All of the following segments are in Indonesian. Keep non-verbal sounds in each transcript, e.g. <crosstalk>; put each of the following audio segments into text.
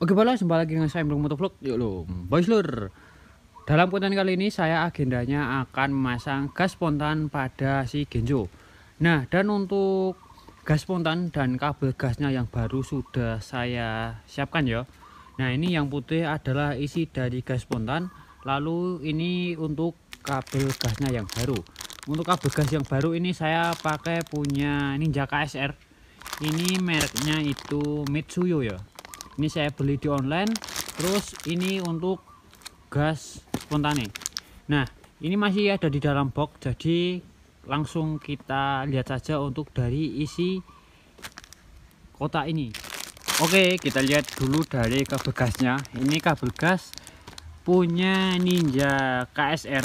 Oke bola, jumpa lagi dengan saya Blog Motovlog. Yuk lo, boys lur. Dalam konten kali ini saya agendanya akan memasang gas spontan pada si Genjo. Nah, dan untuk gas spontan dan kabel gasnya yang baru sudah saya siapkan ya. Nah, ini yang putih adalah isi dari gas spontan. Lalu ini untuk kabel gasnya yang baru. Untuk kabel gas yang baru ini saya pakai punya Ninja KSR. Ini mereknya itu Mitsuyo ya ini saya beli di online terus ini untuk gas spontane nah ini masih ada di dalam box jadi langsung kita lihat saja untuk dari isi kotak ini oke kita lihat dulu dari kabel gasnya ini kabel gas punya Ninja KSR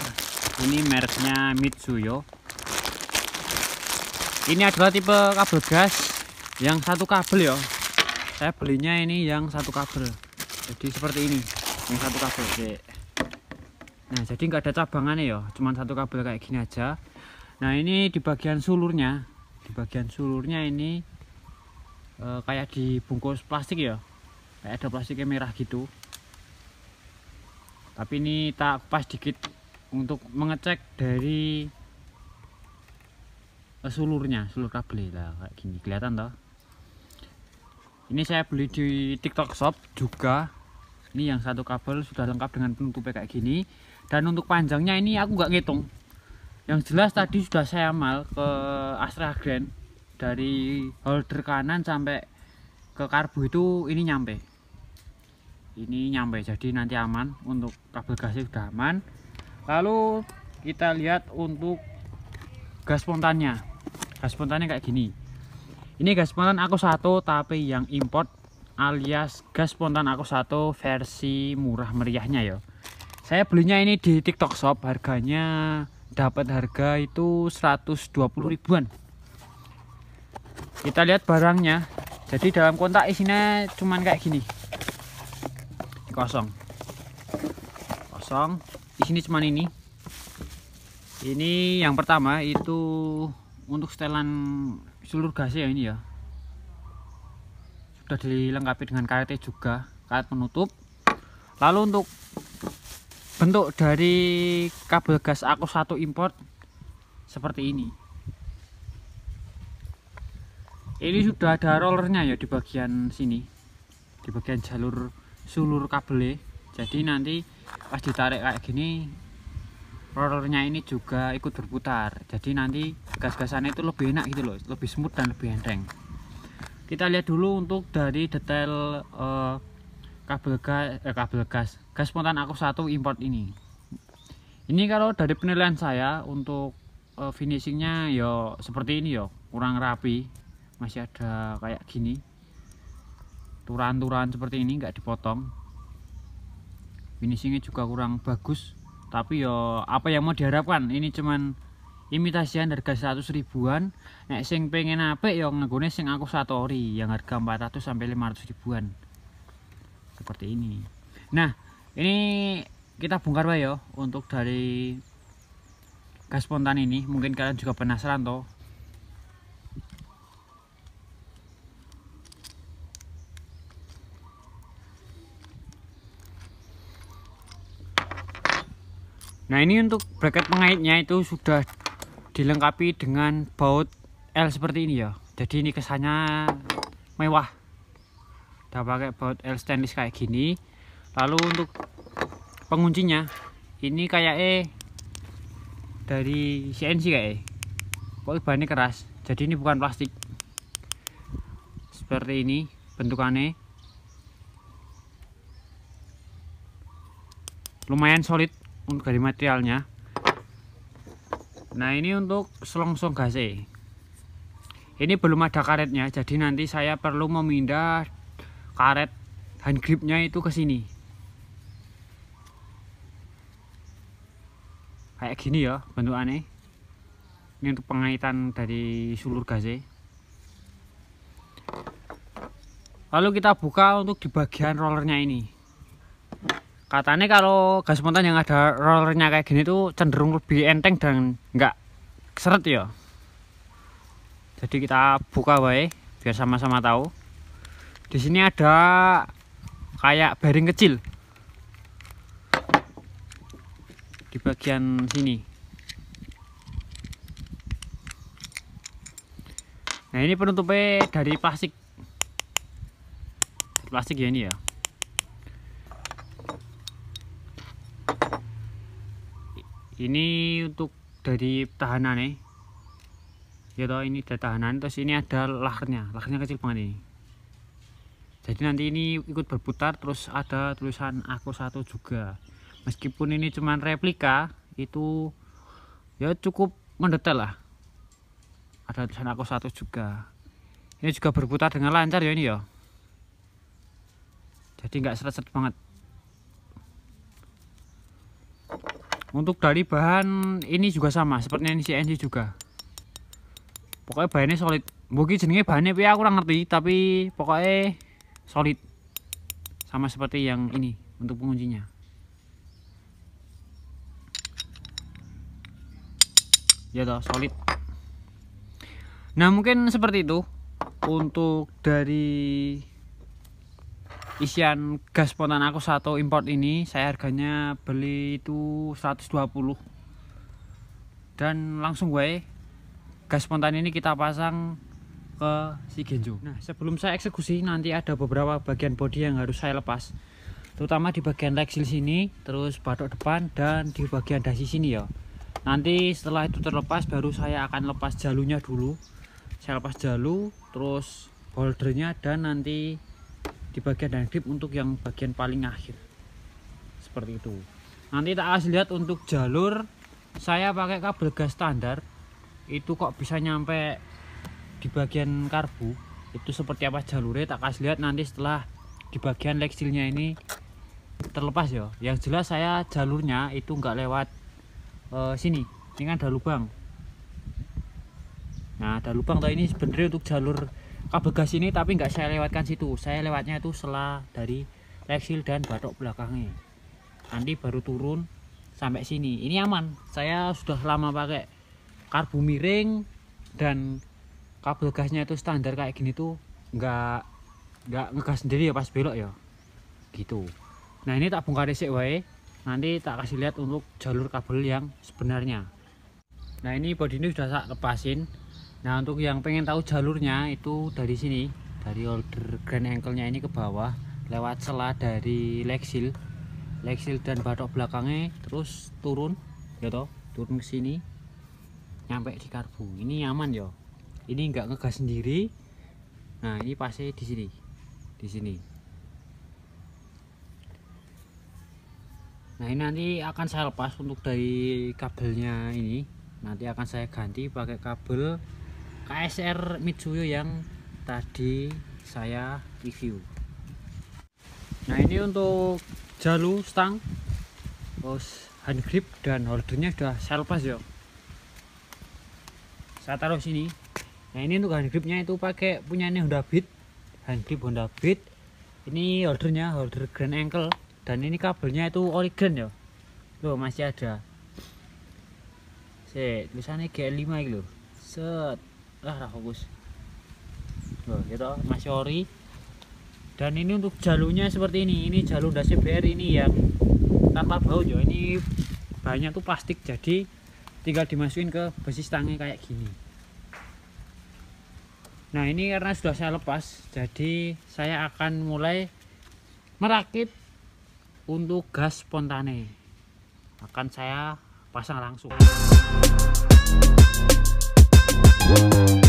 ini mereknya Mitsuyo ini adalah tipe kabel gas yang satu kabel ya saya belinya ini yang satu kabel jadi seperti ini yang satu kabel nah jadi nggak ada cabangannya ya cuman satu kabel kayak gini aja nah ini di bagian sulurnya di bagian sulurnya ini e, kayak dibungkus plastik ya kayak ada plastiknya merah gitu tapi ini tak pas dikit untuk mengecek dari eh, sulurnya sulur kabel lah kayak gini kelihatan toh ini saya beli di tiktok shop juga ini yang satu kabel sudah lengkap dengan penutupnya kayak gini dan untuk panjangnya ini aku nggak ngitung yang jelas tadi sudah saya mal ke Astra Grand dari holder kanan sampai ke karbu itu ini nyampe ini nyampe jadi nanti aman untuk kabel gasnya sudah aman lalu kita lihat untuk gas spontannya gas spontannya kayak gini ini gas spontan aku satu tapi yang import alias gas spontan aku satu versi murah meriahnya ya saya belinya ini di tiktok shop harganya dapat harga itu 120 ribuan kita lihat barangnya jadi dalam kontak isinya cuman kayak gini kosong kosong di sini cuman ini ini yang pertama itu untuk setelan seluruh gasnya ya ini ya sudah dilengkapi dengan karet juga karet penutup lalu untuk bentuk dari kabel gas aku satu import seperti ini ini sudah ada rollernya ya di bagian sini di bagian jalur sulur kabelnya jadi nanti pas ditarik kayak gini rollernya ini juga ikut berputar jadi nanti gas-gasannya itu lebih enak gitu loh lebih smooth dan lebih enteng kita lihat dulu untuk dari detail uh, kabel gas eh, kabel gas gas spontan aku satu import ini ini kalau dari penilaian saya untuk uh, finishingnya ya seperti ini ya kurang rapi masih ada kayak gini turan-turan seperti ini nggak dipotong finishingnya juga kurang bagus tapi yo apa yang mau diharapkan ini cuman imitasian harga 100 ribuan nek sing pengen apa yo nggone sing aku satori yang harga 400 sampai 500 ribuan seperti ini nah ini kita bongkar ya yo untuk dari gas spontan ini mungkin kalian juga penasaran toh nah ini untuk bracket pengaitnya itu sudah dilengkapi dengan baut L seperti ini ya jadi ini kesannya mewah kita pakai baut L stainless kayak gini lalu untuk penguncinya ini kayak E dari CNC kayak e. kok bahannya keras jadi ini bukan plastik seperti ini bentukannya lumayan solid untuk dari materialnya nah ini untuk selongsong gase ini belum ada karetnya jadi nanti saya perlu memindah karet hand gripnya itu ke sini kayak gini ya bentuk aneh ini untuk pengaitan dari sulur gase lalu kita buka untuk di bagian rollernya ini katanya kalau gas spontan yang ada rollernya kayak gini tuh cenderung lebih enteng dan nggak seret ya jadi kita buka baik biar sama-sama tahu di sini ada kayak bearing kecil di bagian sini nah ini penutupnya dari plastik plastik ya ini ya ini untuk dari tahanan nih ya toh ini ada tahanan terus ini ada lahnya lahnya kecil banget ini jadi nanti ini ikut berputar terus ada tulisan aku satu juga meskipun ini cuman replika itu ya cukup mendetail lah ada tulisan aku satu juga ini juga berputar dengan lancar ya ini ya jadi nggak seret-seret banget untuk dari bahan ini juga sama seperti ini CNC juga pokoknya bahannya solid mungkin jenenge bahannya ya aku kurang ngerti tapi pokoknya solid sama seperti yang ini untuk penguncinya ya toh solid nah mungkin seperti itu untuk dari isian gas spontan aku satu import ini saya harganya beli itu 120 dan langsung gue gas spontan ini kita pasang ke si Genjo nah sebelum saya eksekusi nanti ada beberapa bagian body yang harus saya lepas terutama di bagian leksil sini terus batok depan dan di bagian dasi sini ya nanti setelah itu terlepas baru saya akan lepas jalunya dulu saya lepas jalu terus holdernya dan nanti di bagian dan grip untuk yang bagian paling akhir seperti itu nanti tak harus lihat untuk jalur saya pakai kabel gas standar itu kok bisa nyampe di bagian karbu itu seperti apa jalurnya tak kasih lihat nanti setelah di bagian leksilnya ini terlepas ya yang jelas saya jalurnya itu enggak lewat uh, sini ini kan ada lubang nah ada lubang tau ini sebenarnya untuk jalur Kabel gas ini tapi nggak saya lewatkan situ saya lewatnya itu selah dari leksil dan batok belakangnya nanti baru turun sampai sini ini aman saya sudah lama pakai karbu miring dan kabel gasnya itu standar kayak gini tuh nggak nggak ngegas sendiri ya pas belok ya gitu nah ini tak bongkar sih wae nanti tak kasih lihat untuk jalur kabel yang sebenarnya nah ini body ini sudah saya lepasin nah untuk yang pengen tahu jalurnya itu dari sini dari order grand angle nya ini ke bawah lewat celah dari Lexil Lexil dan batok belakangnya terus turun ya toh turun ke sini nyampe di karbu ini nyaman ya ini nggak ngegas sendiri nah ini pasti di sini di sini nah ini nanti akan saya lepas untuk dari kabelnya ini nanti akan saya ganti pakai kabel KSR Mitsuyo yang tadi saya review nah ini untuk jalu stang terus hand grip dan holdernya sudah selpas ya saya taruh sini nah ini untuk hand gripnya itu pakai punya ini Honda Beat hand grip Honda Beat ini holdernya holder grand ankle dan ini kabelnya itu origen ya loh masih ada Sik, tulisannya G5 gitu set ah nah loh gitu Mas Yori dan ini untuk jalurnya seperti ini ini jalur dasi BR ini yang tanpa bau jo ini banyak tuh plastik jadi tinggal dimasukin ke besi stangnya kayak gini nah ini karena sudah saya lepas jadi saya akan mulai merakit untuk gas spontane akan saya pasang langsung Thank you.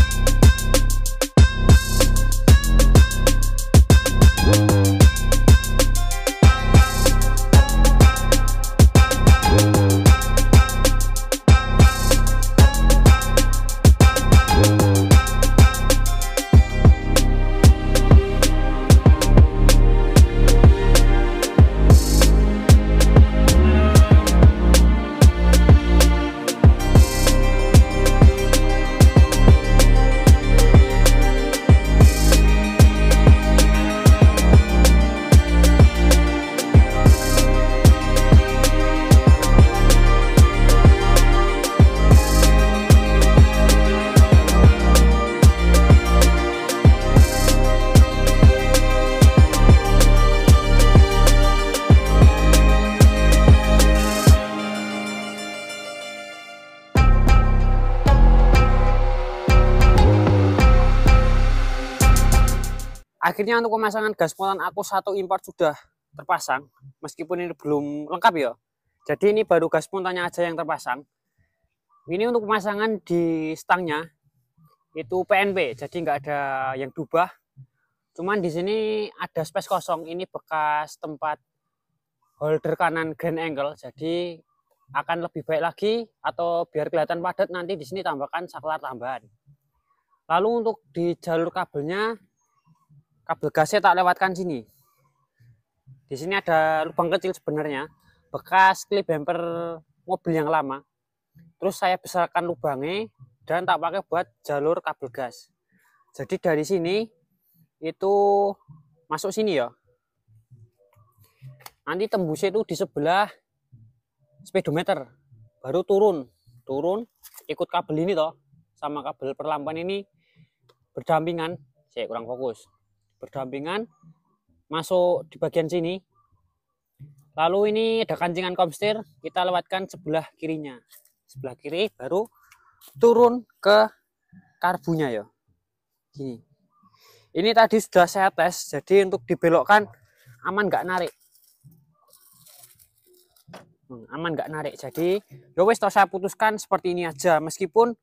akhirnya untuk pemasangan gas gaspolon aku satu import sudah terpasang meskipun ini belum lengkap ya jadi ini baru gas spontannya aja yang terpasang ini untuk pemasangan di stangnya itu PNP jadi nggak ada yang dubah cuman di sini ada space kosong ini bekas tempat holder kanan grand angle jadi akan lebih baik lagi atau biar kelihatan padat nanti di sini tambahkan saklar tambahan lalu untuk di jalur kabelnya kabel gasnya tak lewatkan sini di sini ada lubang kecil sebenarnya bekas klip bumper mobil yang lama terus saya besarkan lubangnya dan tak pakai buat jalur kabel gas jadi dari sini itu masuk sini ya nanti tembusnya itu di sebelah speedometer baru turun turun ikut kabel ini toh sama kabel perlamban ini berdampingan saya kurang fokus berdampingan masuk di bagian sini. Lalu ini ada kancingan komstir, kita lewatkan sebelah kirinya. Sebelah kiri baru turun ke karbunya ya. Gini. Ini tadi sudah saya tes, jadi untuk dibelokkan aman nggak narik. Hmm, aman nggak narik. Jadi ya wis saya putuskan seperti ini aja meskipun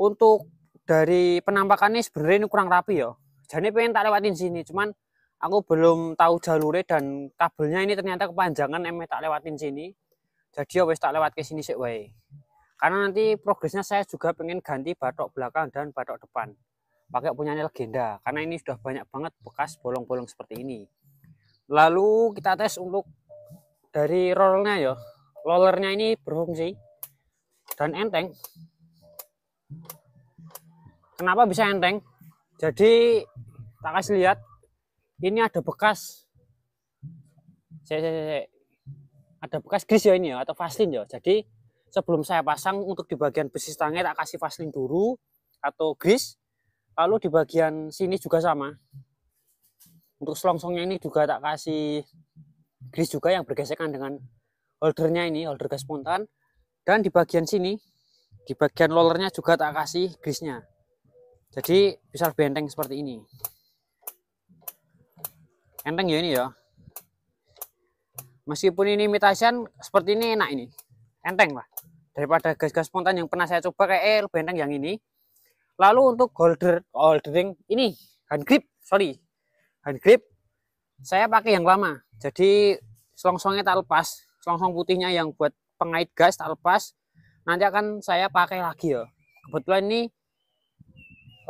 untuk dari penampakannya sebenarnya ini kurang rapi ya jadi pengen tak lewatin sini cuman aku belum tahu jalurnya dan kabelnya ini ternyata kepanjangan emang tak lewatin sini jadi ya tak lewat ke sini sih karena nanti progresnya saya juga pengen ganti batok belakang dan batok depan pakai punyanya legenda karena ini sudah banyak banget bekas bolong-bolong seperti ini lalu kita tes untuk dari rollernya ya rollernya ini berfungsi dan enteng kenapa bisa enteng jadi tak kasih lihat ini ada bekas saya, saya, saya. ada bekas grease ya ini ya atau vaselin ya. Jadi sebelum saya pasang untuk di bagian besi stangnya tak kasih vaselin dulu atau grease. Lalu di bagian sini juga sama. Untuk selongsongnya ini juga tak kasih grease juga yang bergesekan dengan holdernya ini, holder gas spontan. Dan di bagian sini, di bagian lollernya juga tak kasih grisnya jadi bisa benteng seperti ini enteng ya ini ya meskipun ini imitation seperti ini enak ini enteng lah daripada gas-gas spontan yang pernah saya coba kayak air eh, benteng yang ini lalu untuk holder holdering ini hand grip sorry hand grip saya pakai yang lama jadi selongsongnya tak lepas selongsong putihnya yang buat pengait gas tak lepas nanti akan saya pakai lagi ya kebetulan ini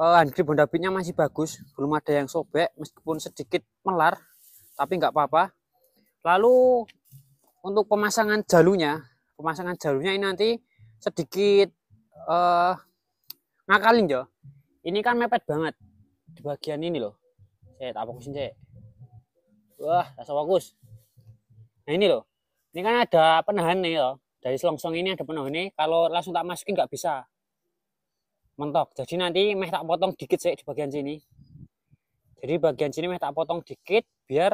uh, grip Honda Beatnya masih bagus belum ada yang sobek meskipun sedikit melar tapi nggak apa-apa lalu untuk pemasangan jalurnya pemasangan jalurnya ini nanti sedikit uh, ngakalin ya ini kan mepet banget di bagian ini loh saya tak fokusin saya wah rasa fokus nah ini loh ini kan ada penahan nih loh dari selongsong ini ada penahan nih kalau langsung tak masukin nggak bisa mentok jadi nanti meh tak potong dikit sih di bagian sini jadi bagian sini meh tak potong dikit biar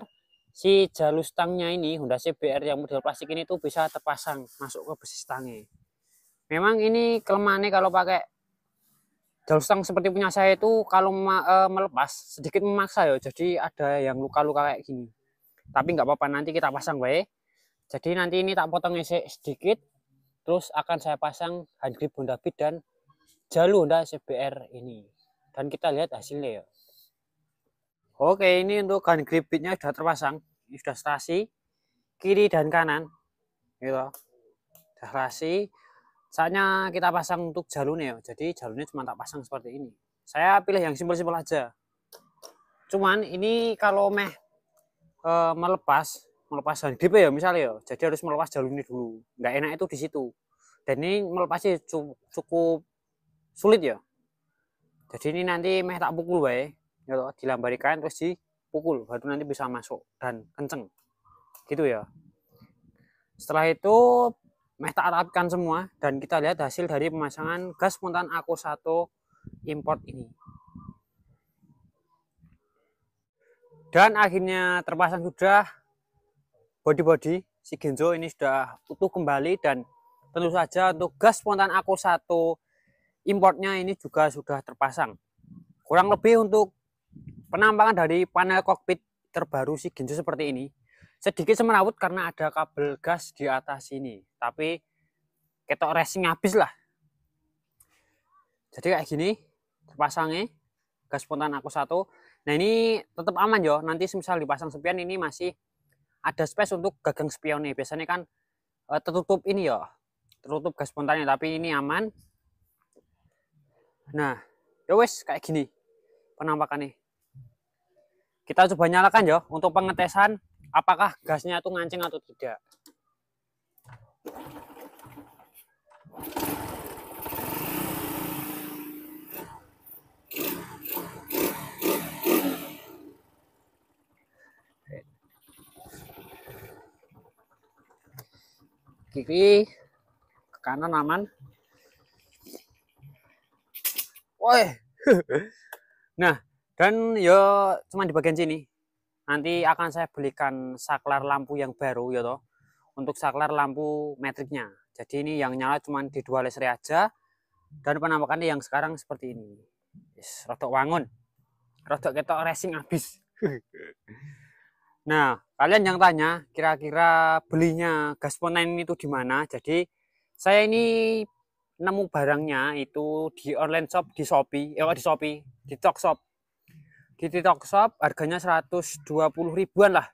si jalur stangnya ini Honda CBR yang model plastik ini tuh bisa terpasang masuk ke besi stangnya memang ini kelemahannya kalau pakai jalur stang seperti punya saya itu kalau e, melepas sedikit memaksa ya jadi ada yang luka-luka kayak gini tapi nggak apa-apa nanti kita pasang baik jadi nanti ini tak potong sedikit terus akan saya pasang hand grip Honda Beat dan jalur Jalunda CBR ini dan kita lihat hasilnya ya oke ini untuk gun kan gripitnya sudah terpasang ini sudah serasi kiri dan kanan gitu sudah serasi saatnya kita pasang untuk jalurnya ya jadi jalurnya cuma tak pasang seperti ini saya pilih yang simpel-simpel aja cuman ini kalau meh e, melepas melepas gun grip ya misalnya ya jadi harus melepas jalurnya dulu nggak enak itu di situ dan ini melepasnya cukup sulit ya jadi ini nanti meh tak pukul wae ya toh dilambari kain terus dipukul baru nanti bisa masuk dan kenceng gitu ya setelah itu meh tak rapikan semua dan kita lihat hasil dari pemasangan gas spontan aku satu import ini dan akhirnya terpasang sudah body-body si Genzo ini sudah utuh kembali dan tentu saja untuk gas spontan aku satu importnya ini juga sudah terpasang. Kurang lebih untuk penampangan dari panel kokpit terbaru si Ginzo seperti ini. Sedikit semerawut karena ada kabel gas di atas sini. Tapi ketok racing habis lah. Jadi kayak gini terpasangnya gas spontan aku satu. Nah ini tetap aman yo. Nanti misal dipasang spion ini masih ada space untuk gagang spionnya. Biasanya kan eh, tertutup ini yo, tertutup gas spontannya tapi ini aman Nah, ya wes kayak gini penampakan nih. Kita coba nyalakan ya untuk pengetesan apakah gasnya itu ngancing atau tidak. kiri ke kanan aman woi <laughs> nah dan yo cuma di bagian sini nanti akan saya belikan saklar lampu yang baru ya toh untuk saklar lampu metriknya jadi ini yang nyala cuma di dua listrik aja dan penampakannya yang sekarang seperti ini yes, rotok wangun rotok ketok racing habis <laughs> nah kalian yang tanya kira-kira belinya gas 9 itu di mana jadi saya ini nemu barangnya itu di online shop di Shopee, eh di Shopee, di Tokshop, Shop. Di TikTok Shop harganya 120 ribuan lah.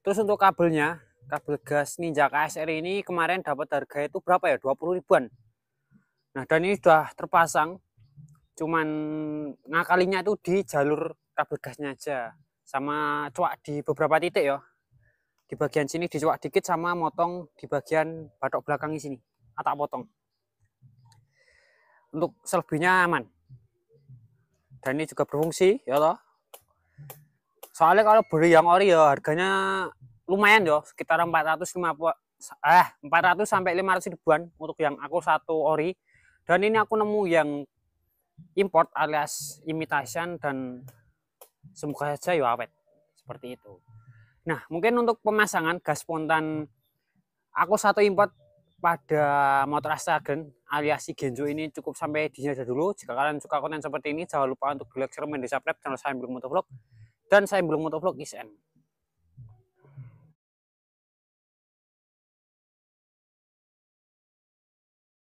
Terus untuk kabelnya, kabel gas Ninja KSR ini kemarin dapat harga itu berapa ya? 20 ribuan. Nah, dan ini sudah terpasang. Cuman ngakalinya itu di jalur kabel gasnya aja sama cuak di beberapa titik ya. Di bagian sini dicuak dikit sama motong di bagian batok belakang di sini. atau potong untuk selebihnya aman dan ini juga berfungsi ya toh soalnya kalau beli yang ori ya harganya lumayan ya sekitar 450 eh 400 sampai 500 ribuan untuk yang aku satu ori dan ini aku nemu yang import alias imitation dan semoga saja ya awet seperti itu nah mungkin untuk pemasangan gas spontan aku satu import pada motor Astragen alias si Genjo ini cukup sampai di sini aja dulu. Jika kalian suka konten seperti ini, jangan lupa untuk di like, share, dan subscribe channel saya Belum Motovlog. Dan saya Belum Motovlog is end.